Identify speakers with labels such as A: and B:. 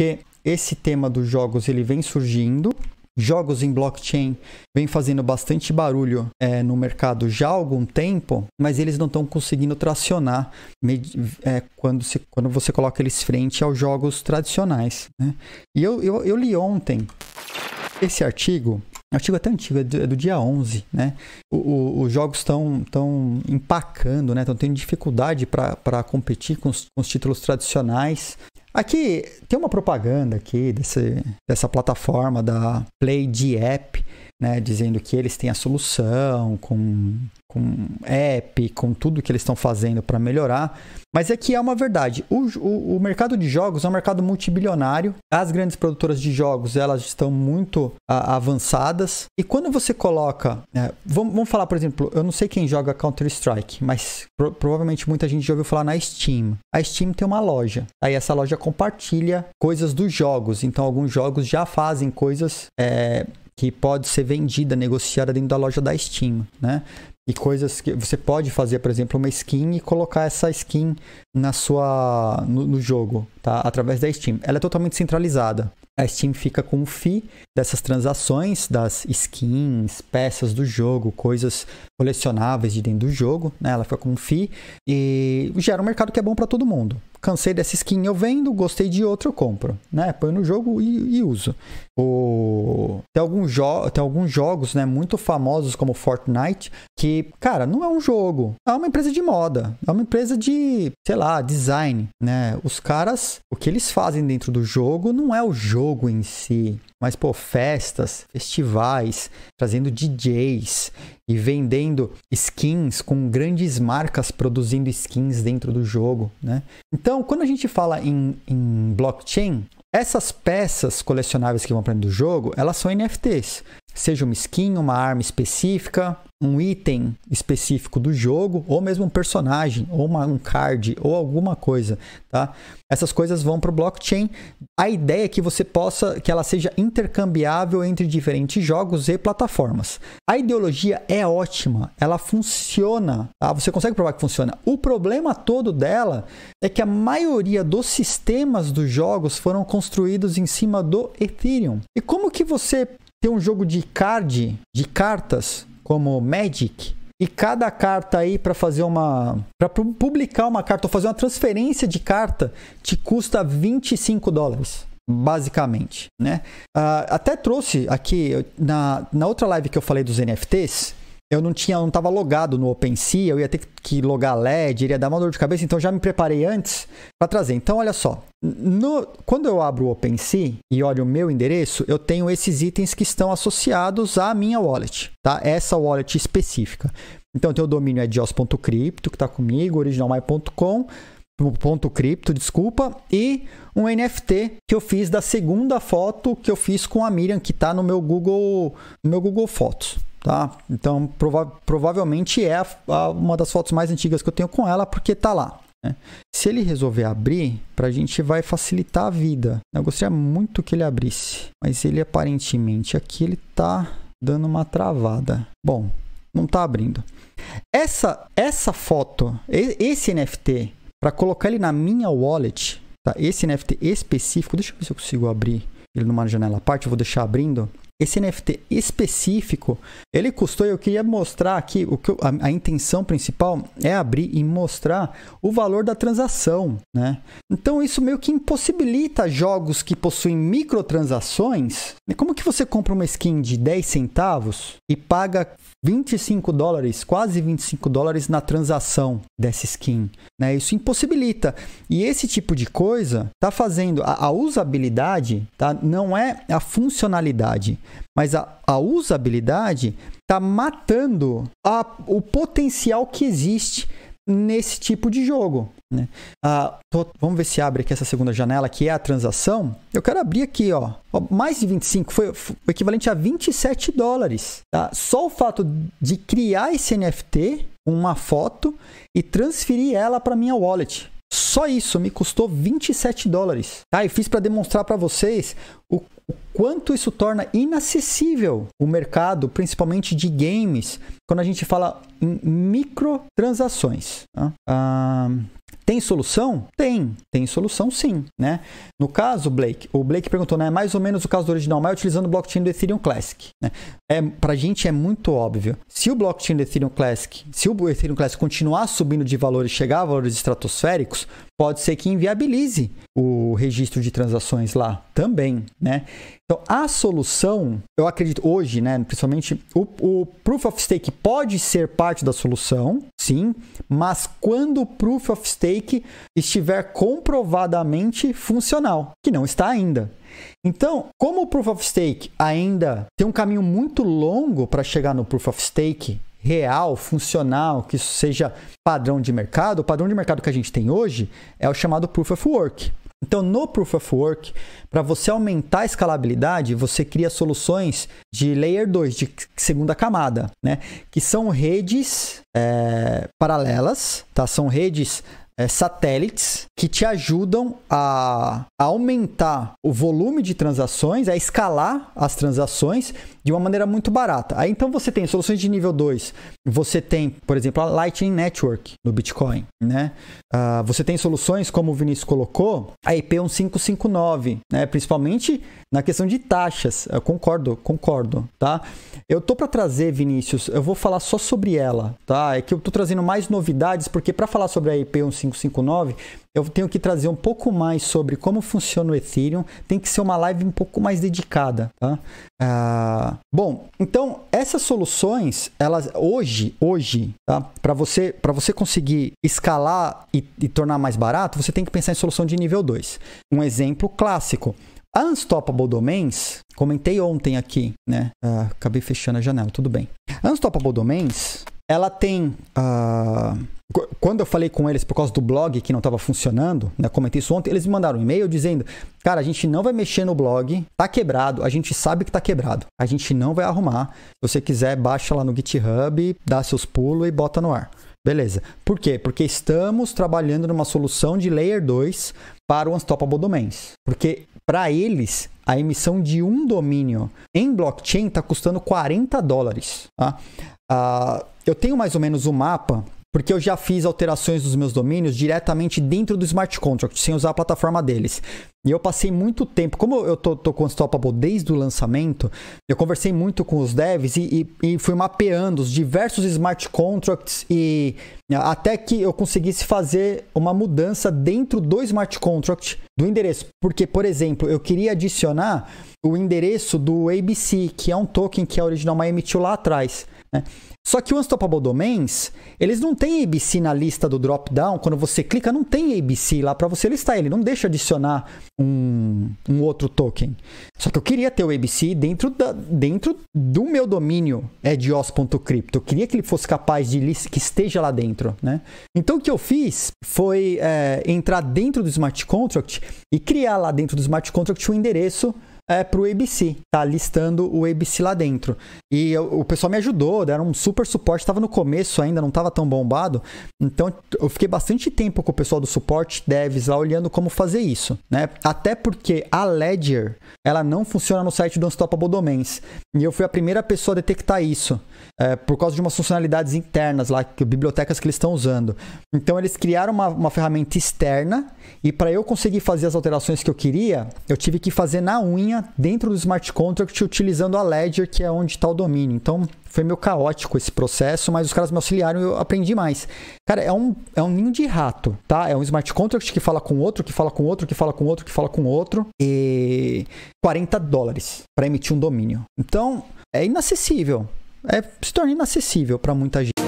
A: porque esse tema dos jogos ele vem surgindo. Jogos em blockchain vem fazendo bastante barulho é, no mercado já há algum tempo, mas eles não estão conseguindo tracionar é, quando, se, quando você coloca eles frente aos jogos tradicionais. Né? E eu, eu, eu li ontem esse artigo artigo até antigo, é do, é dia 11, né? O, o, os jogos estão tão empacando, né? Estão tendo dificuldade para competir com os, com os, títulos tradicionais. Aqui tem uma propaganda aqui desse, dessa plataforma da Play de App né, dizendo que eles têm a solução, com, com app, com tudo que eles estão fazendo para melhorar. Mas é que é uma verdade. O, o, o, mercado de jogos é um mercado multibilionário. As grandes produtoras de jogos elas estão muito a, avançadas. E quando você coloca. É, né, vamos, vamos, falar, por exemplo, eu não sei quem joga Counter-Strike, mas pro, provavelmente muita gente já ouviu falar na Steam. A Steam tem uma loja. Aí essa loja compartilha coisas dos jogos. Então alguns jogos já fazem coisas. É, que pode ser vendida, negociada dentro da loja da Steam, né? E coisas que você pode fazer, por exemplo, uma skin e colocar essa skin na sua no, no jogo, tá? Através da Steam. Ela é totalmente centralizada. A Steam fica com o fi dessas transações, das skins, peças do jogo, coisas colecionáveis de dentro do jogo, né? Ela fica com o fi e gera um mercado que é bom para todo mundo cansei dessa skin, eu vendo, gostei de outra, eu compro, né? Põe no jogo e, e uso. O... Tem, alguns jo... Tem alguns jogos, né, muito famosos como Fortnite, que, cara, não é um jogo, é uma empresa de moda, é uma empresa de, sei lá, design, né? Os caras, o que eles fazem dentro do jogo não é o jogo em si, mas, pô, festas, festivais, trazendo DJs e vendendo skins com grandes marcas produzindo skins dentro do jogo, né? Então, então, quando a gente fala em, em blockchain, essas peças colecionáveis que vão para dentro do jogo, elas são NFTs. Seja uma skin, uma arma específica, um item específico do jogo, ou mesmo um personagem, ou uma, um card, ou alguma coisa, tá? Essas coisas vão para o blockchain. A ideia é que você possa, que ela seja intercambiável entre diferentes jogos e plataformas. A ideologia é ótima, ela funciona, tá? Você consegue provar que funciona. O problema todo dela é que a maioria dos sistemas dos jogos foram construídos em cima do Ethereum. E como que você tem um jogo de card, de cartas, como Magic, e cada carta aí para fazer uma para publicar uma carta ou fazer uma transferência de carta te custa 25 dólares basicamente né uh, até trouxe aqui na, na outra live que eu falei dos NFTs eu não tinha, não tava logado no OpenSea, eu ia ter que logar LED, iria dar uma dor de cabeça, então já me preparei antes para trazer. Então, olha só, no, quando eu abro o OpenSea e olho o meu endereço, eu tenho esses itens que estão associados à minha wallet, tá? Essa wallet específica. Então, o domínio é dios.crypto, que está comigo, originalmy.com, ponto cripto, desculpa, e um NFT que eu fiz da segunda foto que eu fiz com a Miriam, que está no meu Google, no meu Google Fotos tá? Então, prova provavelmente é a, a, uma das fotos mais antigas que eu tenho com ela, porque tá lá. Né? Se ele resolver abrir, pra gente vai facilitar a vida. Eu gostaria muito que ele abrisse, mas ele aparentemente aqui ele tá dando uma travada. Bom, não tá abrindo. Essa essa foto, esse NFT, para colocar ele na minha wallet, tá? Esse NFT específico, deixa eu ver se eu consigo abrir ele numa janela à parte, eu vou deixar abrindo. Esse NFT específico, ele custou, eu queria mostrar aqui, o que eu, a, a, intenção principal é abrir e mostrar o valor da transação, né? Então isso meio que impossibilita jogos que possuem microtransações. Né? Como que você compra uma skin de 10 centavos e paga 25 dólares, quase 25 dólares na transação dessa skin, né? Isso impossibilita. E esse tipo de coisa tá fazendo a, a usabilidade, tá? Não é a funcionalidade mas a, a usabilidade está matando a, o potencial que existe nesse tipo de jogo. Né? Ah, tô, vamos ver se abre aqui essa segunda janela, que é a transação. Eu quero abrir aqui, ó, ó mais de 25, foi, foi o equivalente a 27 dólares. Tá? Só o fato de criar esse NFT, uma foto, e transferir ela para minha wallet. Só isso me custou 27 dólares. Tá? Eu fiz para demonstrar para vocês o quanto isso torna inacessível o mercado, principalmente de games, quando a gente fala em microtransações. Tá? Ah, tem solução? Tem, tem solução sim, né? No caso, Blake, o Blake perguntou, né? É mais ou menos o caso do original mas é utilizando o blockchain do Ethereum Classic, né? É, pra gente é muito óbvio. Se o blockchain do Ethereum Classic, se o Ethereum Classic continuar subindo de valor e chegar a valores estratosféricos, pode ser que inviabilize o registro de transações lá também, né? Então, a solução, eu acredito hoje, né, principalmente o, o Proof of Stake pode ser parte da solução, sim, mas quando o Proof of Stake estiver comprovadamente funcional, que não está ainda. Então, como o Proof of Stake ainda tem um caminho muito longo para chegar no Proof of Stake real, funcional, que isso seja padrão de mercado, o padrão de mercado que a gente tem hoje é o chamado Proof of Work. Então, no Proof of Work, para você aumentar a escalabilidade, você cria soluções de Layer 2, de segunda camada, né? que são redes é, paralelas, tá? são redes é, satélites que te ajudam a, a aumentar o volume de transações, a escalar as transações de uma maneira muito barata. Aí então você tem soluções de nível 2, você tem, por exemplo, a Lightning Network no Bitcoin, né? Uh, você tem soluções, como o Vinícius colocou, a IP1559, né? Principalmente na questão de taxas. Eu concordo, concordo, tá? Eu tô para trazer, Vinícius, eu vou falar só sobre ela, tá? É que eu tô trazendo mais novidades, porque para falar sobre a IP1559, eu tenho que trazer um pouco mais sobre como funciona o Ethereum. Tem que ser uma live um pouco mais dedicada, tá? Uh, Bom, então essas soluções, elas hoje, hoje, tá? para você, para você conseguir escalar e, e tornar mais barato, você tem que pensar em solução de nível 2. Um exemplo clássico, a Unstoppable Domains, comentei ontem aqui, né? Ah, acabei fechando a janela, tudo bem. A Unstoppable Domains, ela tem. Uh, quando eu falei com eles por causa do blog que não estava funcionando, né, comentei isso ontem, eles me mandaram um e-mail dizendo: Cara, a gente não vai mexer no blog, tá quebrado, a gente sabe que tá quebrado, a gente não vai arrumar. Se você quiser, baixa lá no GitHub, dá seus pulos e bota no ar. Beleza. Por quê? Porque estamos trabalhando numa solução de layer 2 para o Unstoppable Domains. Porque para eles, a emissão de um domínio em blockchain está custando 40 dólares. Tá? Uh, eu tenho mais ou menos um mapa porque eu já fiz alterações dos meus domínios diretamente dentro do smart contract, sem usar a plataforma deles. E eu passei muito tempo, como eu tô, tô com o Unstoppable desde o lançamento, eu conversei muito com os devs e, e, e fui mapeando os diversos smart contracts e até que eu conseguisse fazer uma mudança dentro do smart contract do endereço. Porque, por exemplo, eu queria adicionar o endereço do ABC, que é um token que a Original Me emitiu lá atrás. Né? Só que o Unstoppable Domains, eles não têm ABC na lista do drop-down. Quando você clica, não tem ABC lá para você listar ele. Não deixa adicionar um, um, outro token. Só que eu queria ter o ABC dentro, da, dentro do meu domínio edios.crypto. Eu queria que ele fosse capaz de que esteja lá dentro. Né? Então o que eu fiz foi é, entrar dentro do smart contract e criar lá dentro do smart contract o um endereço é, para o ABC, tá? Listando o ABC lá dentro. E eu, o pessoal me ajudou, deram um super suporte, estava no começo ainda, não estava tão bombado. Então eu fiquei bastante tempo com o pessoal do suporte devs lá olhando como fazer isso, né? Até porque a Ledger, ela não funciona no site do Unstoppable Domains. E eu fui a primeira pessoa a detectar isso, é, por causa de umas funcionalidades internas lá, que, bibliotecas que eles estão usando. Então eles criaram uma, uma ferramenta externa e para eu conseguir fazer as alterações que eu queria, eu tive que fazer na unha dentro do smart contract utilizando a Ledger, que é onde está o domínio. Então foi meio caótico esse processo, mas os caras me auxiliaram e eu aprendi mais. Cara, é um, é um ninho de rato, tá? É um smart contract que fala com outro, que fala com outro, que fala com outro, que fala com outro. E 40 dólares para emitir um domínio. Então é inacessível. É, se torna inacessível para muita gente.